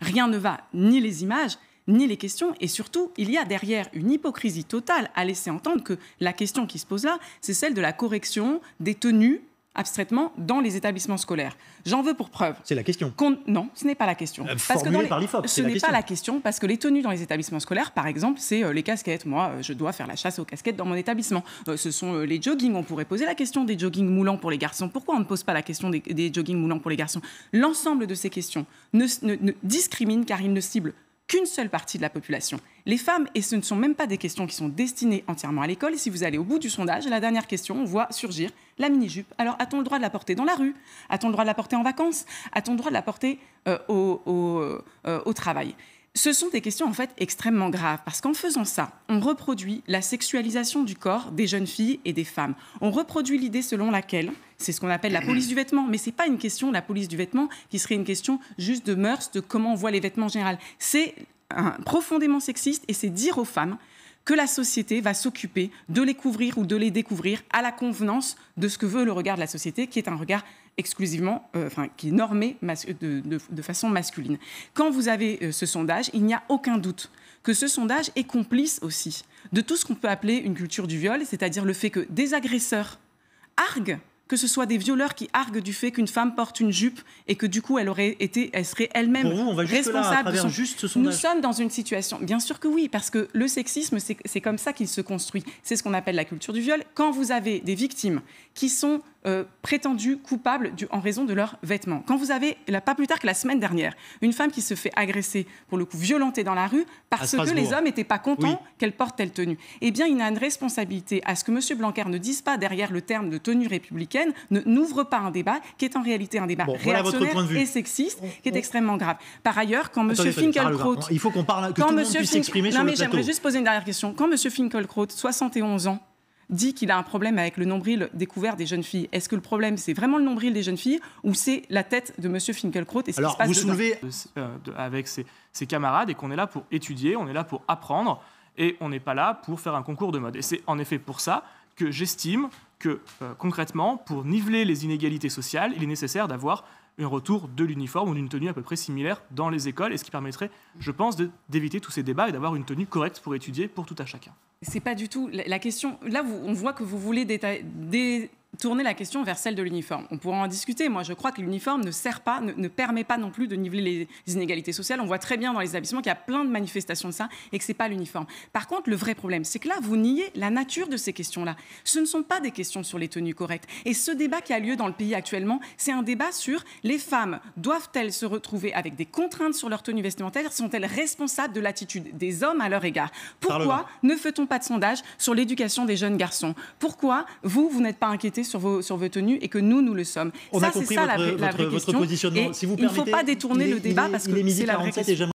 Rien ne va, ni les images, ni les questions. Et surtout, il y a derrière une hypocrisie totale à laisser entendre que la question qui se pose là, c'est celle de la correction des tenues abstraitement dans les établissements scolaires. J'en veux pour preuve. C'est la question. non, ce n'est pas la question. Euh, parce par ce n'est pas la question parce que les tenues dans les établissements scolaires, par exemple, c'est euh, les casquettes. Moi, euh, je dois faire la chasse aux casquettes dans mon établissement. ce sont les joggings. On pourrait poser la question des joggings moulants pour les garçons. Pourquoi on ne pose pas la question des, joggings moulants pour les garçons L'ensemble de ces questions ne, ne discriminent car ils ne ciblent qu'une seule partie de la population, les femmes, et ce ne sont même pas des questions qui sont destinées entièrement à l'école. Si vous allez au bout du sondage, la dernière question, on voit surgir la mini-jupe. Alors, a-t-on le droit de la porter dans la rue A-t-on le droit de la porter en vacances A-t-on le droit de la porter euh, au, au euh, travail ce sont des questions en fait extrêmement graves parce qu'en faisant ça, on reproduit la sexualisation du corps des jeunes filles et des femmes. On reproduit l'idée selon laquelle c'est ce qu'on appelle la police du vêtement. Mais c'est pas une question, la police du vêtement, qui serait une question juste de mœurs, de comment on voit les vêtements en général. C'est profondément sexiste et c'est dire aux femmes que la société va s'occuper de les couvrir ou de les découvrir à la convenance de ce que veut le regard de la société, qui est un regard exclusivement, euh, enfin, qui est normé de, façon masculine. Quand vous avez euh, ce sondage, il n'y a aucun doute que ce sondage est complice aussi de tout ce qu'on peut appeler une culture du viol, c'est-à-dire le fait que des agresseurs arguent que ce soit des violeurs qui arguent du fait qu'une femme porte une jupe et que du coup elle aurait été, elle serait elle-même responsable. Là, à juste ce Nous sommes dans une situation, bien sûr que oui, parce que le sexisme, c'est comme ça qu'il se construit. C'est ce qu'on appelle la culture du viol. Quand vous avez des victimes qui sont euh, prétendus coupables du, en raison de leurs vêtements. Quand vous avez, là, pas plus tard que la semaine dernière, une femme qui se fait agresser, pour le coup violentée dans la rue, parce que les hommes n'étaient pas contents qu'elle porte telle tenue, eh bien il a une responsabilité à ce que M. Blanquer ne dise pas derrière le terme de tenue républicaine, ne n'ouvre pas un débat qui est en réalité un débat réactionnaire et sexiste, qui est extrêmement grave. Par ailleurs, quand M. Finkelkraut... Il faut qu'on parle, que tout le monde puisse s'exprimer sur mais j'aimerais juste poser une dernière question. Quand M. Finkelkraut, 71 ans, dit qu'il a un problème avec le nombril découvert des jeunes filles. Est-ce que le problème, c'est vraiment le nombril des jeunes filles ou c'est la tête de M. Finkelkraut et c'est Alors, vous soulevez euh, avec ses, ses camarades et qu'on est là pour étudier, on est là pour apprendre et on n'est pas là pour faire un concours de mode. Et c'est en effet pour ça que j'estime que euh, concrètement, pour niveler les inégalités sociales, il est nécessaire d'avoir un retour de l'uniforme ou d'une tenue à peu près similaire dans les écoles, et ce qui permettrait, je pense, d'éviter tous ces débats et d'avoir une tenue correcte pour étudier pour tout à chacun. C'est pas du tout la question. Là, on voit que vous voulez des tourner la question vers celle de l'uniforme. On pourra en discuter. Moi, je crois que l'uniforme ne sert pas, ne, permet pas non plus de niveler les inégalités sociales. On voit très bien dans les établissements qu'il y a plein de manifestations de ça et que c'est pas l'uniforme. Par contre, le vrai problème, c'est que là, vous niez la nature de ces questions-là. Ce ne sont pas des questions sur les tenues correctes. Et ce débat qui a lieu dans le pays actuellement, c'est un débat sur les femmes doivent-elles se retrouver avec des contraintes sur leur tenue vestimentaire Sont-elles responsables de l'attitude des hommes à leur égard Pourquoi ne fait-on pas de sondage sur l'éducation des jeunes garçons Pourquoi vous, vous n'êtes pas inquiété sur vos, tenues et que nous, nous le sommes. ça, c'est ça votre, la, vraie, votre positionnement. Et si vous il ne faut pas détourner le débat parce que c'est la vraie question.